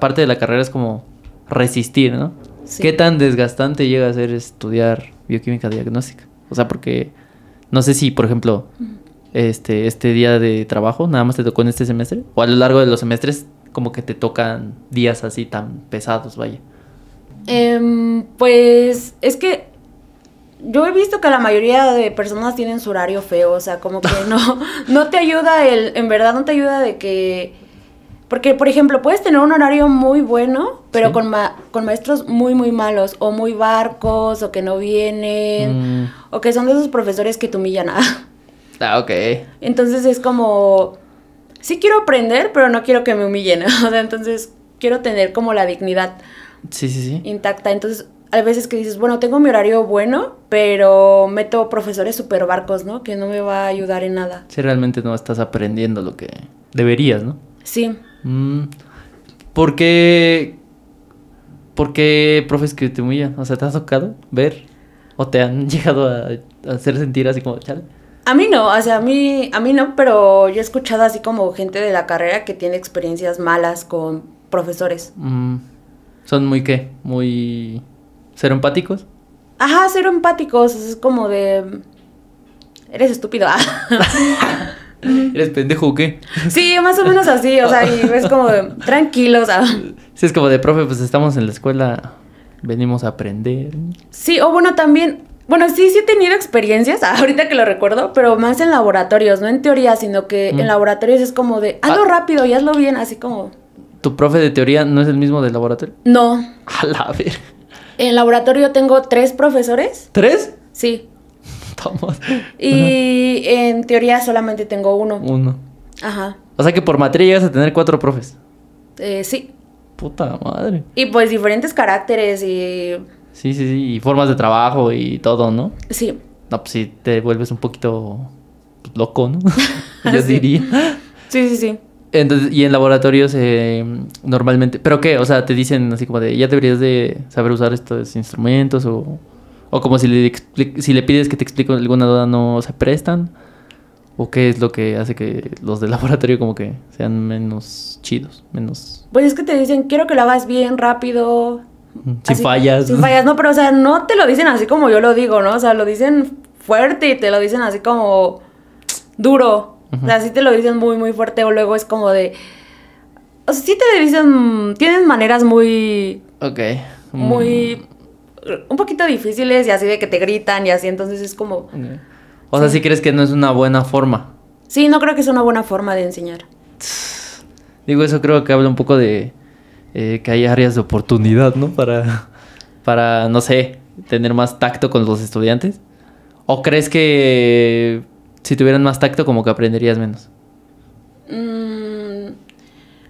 parte de la carrera es como resistir, ¿no? ¿Qué tan desgastante llega a ser estudiar bioquímica diagnóstica? O sea, porque no sé si, por ejemplo, este, este día de trabajo nada más te tocó en este semestre, o a lo largo de los semestres como que te tocan días así tan pesados, vaya. Em, pues es que yo he visto que la mayoría de personas tienen su horario feo, o sea, como que no, no te ayuda el, en verdad no te ayuda de que porque, por ejemplo, puedes tener un horario muy bueno, pero con, con maestros muy, muy malos, o muy barcos, o que no vienen, mm. o que son de esos profesores que te humillan. A... Ah. ah, ok. Entonces es como, sí quiero aprender, pero no quiero que me humillen. O sea, entonces quiero tener como la dignidad intacta. Entonces, hay veces que dices, bueno, tengo mi horario bueno, pero meto profesores super barcos, ¿no? Que no me va a ayudar en nada. Si realmente no estás aprendiendo lo que deberías, ¿no? Sí. Mm. ¿Por qué qué profes que te humillan. O sea, ¿te has tocado ver? ¿O te han llegado a, hacer sentir así como, chale? A mí no, o sea, a mí, a mí no, pero yo he escuchado así como gente de la carrera que tiene experiencias malas con profesores. Mm. ¿Son muy qué? ¿Muy. ser empáticos? Ajá, ser empáticos. Es como de. Eres estúpido. ¿Eres pendejo o qué? Sí, más o menos así, o sea, y es como de, tranquilo, o sea. Sí, es como de, profe, pues estamos en la escuela, venimos a aprender. Sí, o bueno, también, bueno, sí, sí he tenido experiencias, ahorita que lo recuerdo, pero más en laboratorios, no en teoría, sino que en laboratorios es como de, hazlo ah. rápido y hazlo bien, así como... ¿Tu profe de teoría no es el mismo del laboratorio? No. A la ver. En laboratorio tengo tres profesores. ¿Tres? Sí. Y en teoría solamente tengo uno. Uno. Ajá. O sea que por materia llegas a tener cuatro profes. Eh, sí. Puta madre. Y pues diferentes caracteres y... Sí, sí, sí. Y formas de trabajo y todo, ¿no? Sí. No, pues sí, te vuelves un poquito loco, ¿no? Yo diría. Sí, sí, sí. Entonces, y en laboratorios eh, normalmente... ¿Pero qué? O sea, te dicen así como de, ya deberías de saber usar estos instrumentos o o como si le, si le pides que te explique alguna duda, no se prestan. ¿O qué es lo que hace que los del laboratorio como que sean menos chidos, menos... Pues es que te dicen, quiero que lo hagas bien, rápido. si fallas. Sin fallas, no, pero o sea, no te lo dicen así como yo lo digo, ¿no? O sea, lo dicen fuerte y te lo dicen así como duro. O sea, sí te lo dicen muy, muy fuerte o luego es como de... O sea, sí te dicen, tienen maneras muy... Ok. Muy mm un poquito difíciles y así de que te gritan y así, entonces es como... O sea, si crees que no es una buena forma. Sí, no creo que es una buena forma de enseñar. Digo, eso creo que habla un poco de eh, que hay áreas de oportunidad, ¿no? Para, para, no sé, tener más tacto con los estudiantes. ¿O crees que si tuvieran más tacto como que aprenderías menos? Mm,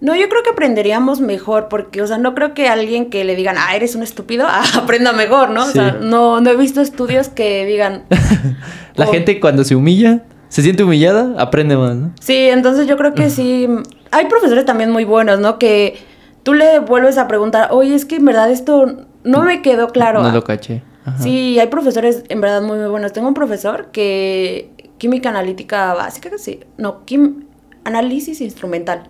no, yo creo que aprenderíamos mejor, porque, o sea, no creo que alguien que le digan, ah, eres un estúpido, ah, aprenda mejor, ¿no? O sea, no, no he visto estudios que digan. La gente cuando se humilla, se siente humillada, aprende más, ¿no? Sí, entonces yo creo que sí. Hay profesores también muy buenos, ¿no? Que tú le vuelves a preguntar, oye, es que en verdad esto no me quedó claro. No lo caché. Sí, hay profesores en verdad muy, buenos. Tengo un profesor que. Química analítica básica, sí. No, química análisis instrumental.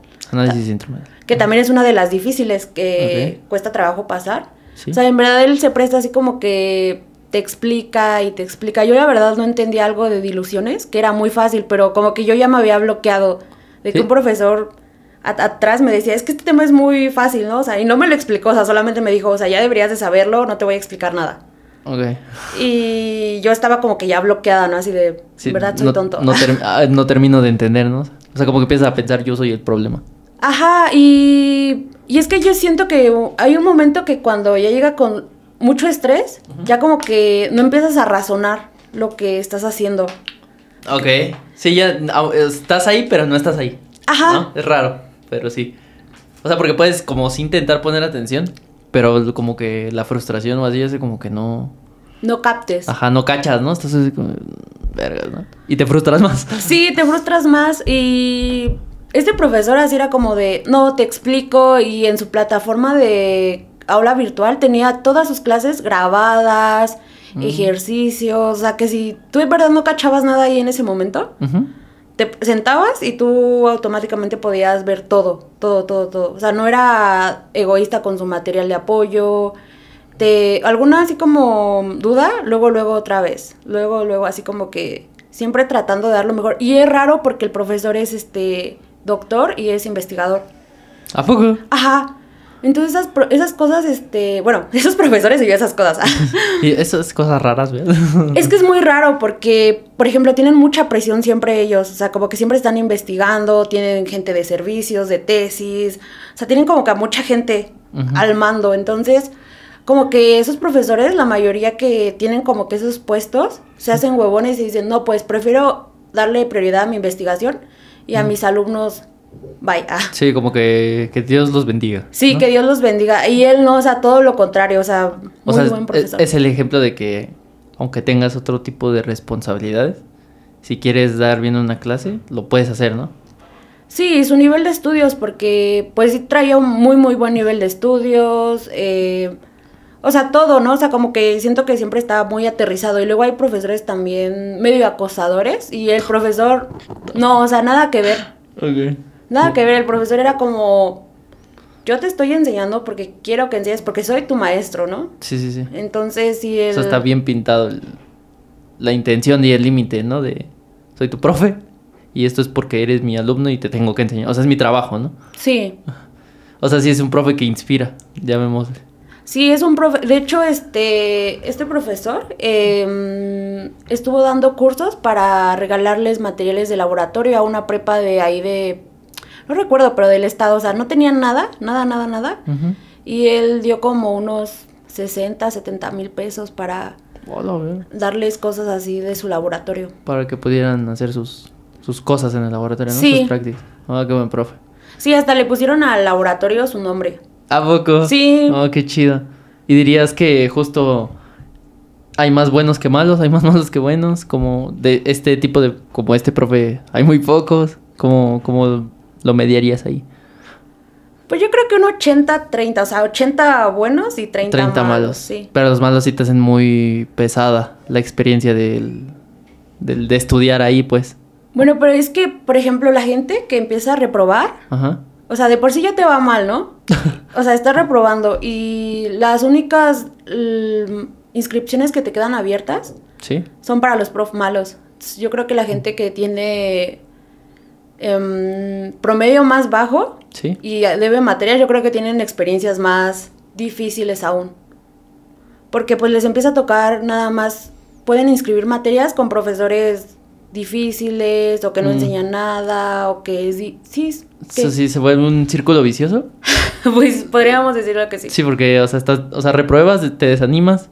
Que también es una de las difíciles que cuesta trabajo pasar. O sea, en verdad él se presta así como que te explica y te explica. Yo la verdad no entendía algo de diluciones, que era muy fácil, pero como que yo ya me había bloqueado de que un profesor atrás me decía, es que este tema es muy fácil, ¿no? O sea, y no me lo explicó, o sea, solamente me dijo, o sea, ya deberías de saberlo, no te voy a explicar nada. Okay. Y yo estaba como que ya bloqueada, ¿no? Así de, ¿verdad? Soy tonto. Ah, no, termino de entender, ¿no? O sea, como que empiezas a pensar, yo soy el problema. Ajá, y, es que yo siento que hay un momento que cuando ya llega con mucho estrés, ya como que no empiezas a razonar lo que estás haciendo. Ok, sí, ya estás ahí, pero no estás ahí. Ajá. Es raro, pero sí. O sea, porque puedes como sí intentar poner atención, pero como que la frustración o así, hace como que no... No captes. Ajá, no cachas, ¿no? Estás así como... ¿no? Y te frustras más. Sí, te frustras más y este profesor así era como de, no, te explico, y en su plataforma de aula virtual tenía todas sus clases grabadas, mm. ejercicios, o sea que si tú en verdad no cachabas nada ahí en ese momento, te sentabas y tú automáticamente podías ver todo, todo, todo, todo. O sea, no era egoísta con su material de apoyo. Te, alguna así como duda, luego, luego otra vez. Luego, luego así como que siempre tratando de dar lo mejor. Y es raro porque el profesor es este doctor y es investigador. ¿A poco? Ajá. Entonces esas, esas cosas, este, bueno, esos profesores y esas cosas. y esas cosas raras, ¿ves? es que es muy raro porque, por ejemplo, tienen mucha presión siempre ellos, o sea, como que siempre están investigando, tienen gente de servicios, de tesis, o sea, tienen como que a mucha gente al mando, entonces, como que esos profesores, la mayoría que tienen como que esos puestos, se hacen huevones y dicen, no, pues prefiero darle prioridad a mi investigación y a mm. mis alumnos, vaya... Ah. Sí, como que, Dios los bendiga. Sí, que Dios los bendiga. Y él no, o sea, todo lo contrario, o sea, muy buen profesor. Es, el ejemplo de que, aunque tengas otro tipo de responsabilidades, si quieres dar bien una clase, lo puedes hacer, ¿no? Sí, su nivel de estudios, porque pues sí traía un muy, muy buen nivel de estudios. Eh, o sea, todo, ¿no? O sea, como que siento que siempre está muy aterrizado. Y luego hay profesores también medio acosadores y el profesor, no, o sea, nada que ver. Nada que ver, el profesor era como, yo te estoy enseñando porque quiero que enseñes, porque soy tu maestro, ¿no? Sí, sí, sí. Entonces, sí, el... sea, está bien pintado, la intención y el límite, ¿no? De, soy tu profe y esto es porque eres mi alumno y te tengo que enseñar. O sea, es mi trabajo, ¿no? Sí. O sea, sí es un profe que inspira, llamémosle. Sí, es un profe de hecho este, este profesor em, estuvo dando cursos para regalarles materiales de laboratorio a una prepa de ahí de, no recuerdo, pero del estado, o sea, no tenían nada, nada, nada, nada. Y él dio como unos 60, 70 mil pesos para oh, darles cosas así de su laboratorio. Para que pudieran hacer sus, cosas en el laboratorio, ¿no? Sí. Sus prácticas. Ah, qué buen profe. Sí, hasta le pusieron al laboratorio su nombre. ¿A poco? Sí. Oh, qué chido. Y dirías que justo hay más buenos que malos, hay más malos que buenos, como de este tipo de, como este profe, hay muy pocos, ¿Cómo como lo mediarías ahí. Pues yo creo que un 80-30, o sea, 80 buenos y 30, 30 malos. Sí. Pero los malos sí te hacen muy pesada la experiencia del, del, de estudiar ahí, pues. Bueno, pero es que, por ejemplo, la gente que empieza a reprobar, Ajá. O sea, de por sí ya te va mal, ¿no? O sea, estás reprobando y las únicas mm, inscripciones que te quedan abiertas ¿Sí? son para los prof malos. Yo creo que la gente que tiene em, promedio más bajo y debe materias, yo creo que tienen experiencias más difíciles aún. Porque pues les empieza a tocar nada más, pueden inscribir materias con profesores difíciles o que no mm. enseña nada o que es... Sí, ¿Eso sí se vuelve un círculo vicioso? pues podríamos decirlo que sí. Sí, porque, o sea, o sea, repruebas, te desanimas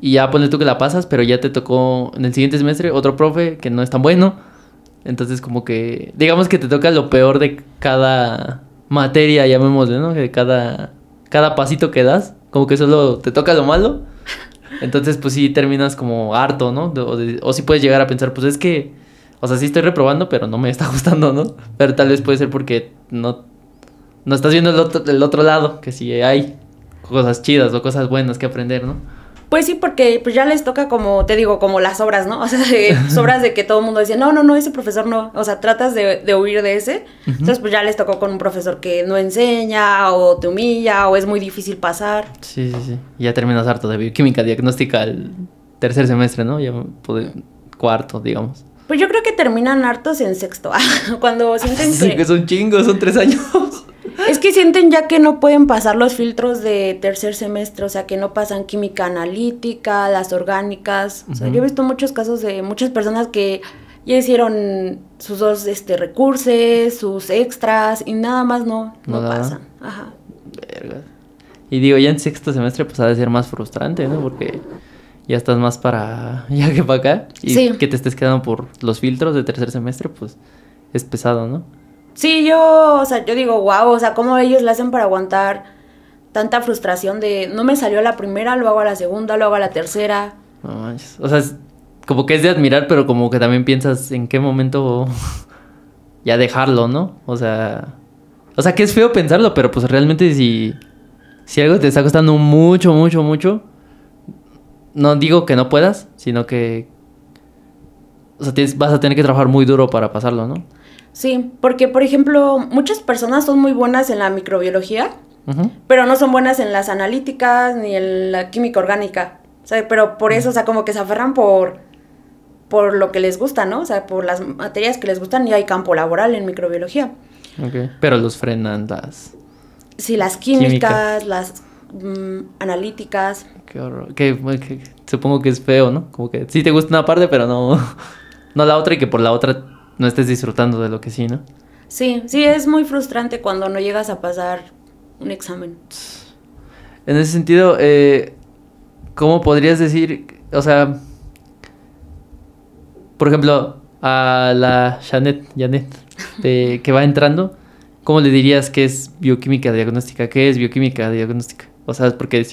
y ya pones tú que la pasas, pero ya te tocó en el siguiente semestre otro profe que no es tan bueno. Entonces, como que, digamos que te toca lo peor de cada materia, llamémosle, ¿no? De cada, cada pasito que das, como que solo te toca lo malo entonces, pues si terminas como harto, ¿no? O, si puedes llegar a pensar, pues es que, o sea, sí estoy reprobando, pero no me está gustando, ¿no? Pero tal vez puede ser porque no, no estás viendo el otro, el otro lado, que sí hay cosas chidas o cosas buenas que aprender, ¿no? Pues sí, porque pues ya les toca como, te digo, como las obras, ¿no? O sea, sobras obras de que todo el mundo decía, no, no, no, ese profesor no, o sea, tratas de, de huir de ese. Entonces, pues ya les tocó con un profesor que no enseña o te humilla o es muy difícil pasar. Sí, sí, sí. Ya terminas harto de bioquímica diagnóstica el tercer semestre, ¿no? Ya cuarto, digamos. Pues yo creo que terminan hartos en sexto, cuando sienten que... que son chingos, son tres años. Es que sienten ya que no pueden pasar los filtros de tercer semestre, o sea, que no pasan química analítica, las orgánicas. yo he visto muchos casos de muchas personas que ya hicieron sus dos este, recursos, sus extras, y nada más no, no, pasan. Ajá. Y digo, ya en sexto semestre pues ha de ser más frustrante, ¿no? Porque ya estás más para ya que para acá. Y que te estés quedando por los filtros de tercer semestre, pues es pesado, ¿no? sí, yo, o sea, yo digo, wow, o sea, cómo ellos la hacen para aguantar tanta frustración de no me salió la primera, lo hago a la segunda, lo hago a la tercera. O sea, como que es de admirar, pero como que también piensas en qué momento ya dejarlo, ¿no? O sea, o sea, que es feo pensarlo, pero pues realmente si si algo te está costando mucho, mucho, mucho, no digo que no puedas, sino que o sea, vas a tener que trabajar muy duro para pasarlo, ¿no? Sí, porque por ejemplo, muchas personas son muy buenas en la microbiología, pero no son buenas en las analíticas ni en la química orgánica. pero por eso, o sea, como que se aferran por, por lo que les gusta, ¿no? O sea, por las materias que les gustan y hay campo laboral en microbiología. Okay. Pero los frenan las... Sí, las químicas, las mm, analíticas. Qué horror. supongo que es feo, ¿no? Como que sí te gusta una parte, pero no, no la otra y que por la otra no estés disfrutando de lo que sí, ¿no? Sí, sí, es muy frustrante cuando no llegas a pasar un examen. En ese sentido, eh, ¿cómo podrías decir, o sea, por ejemplo, a la Janet, Janet que va entrando, ¿cómo le dirías que es bioquímica diagnóstica? ¿Qué es bioquímica diagnóstica? O sea, es porque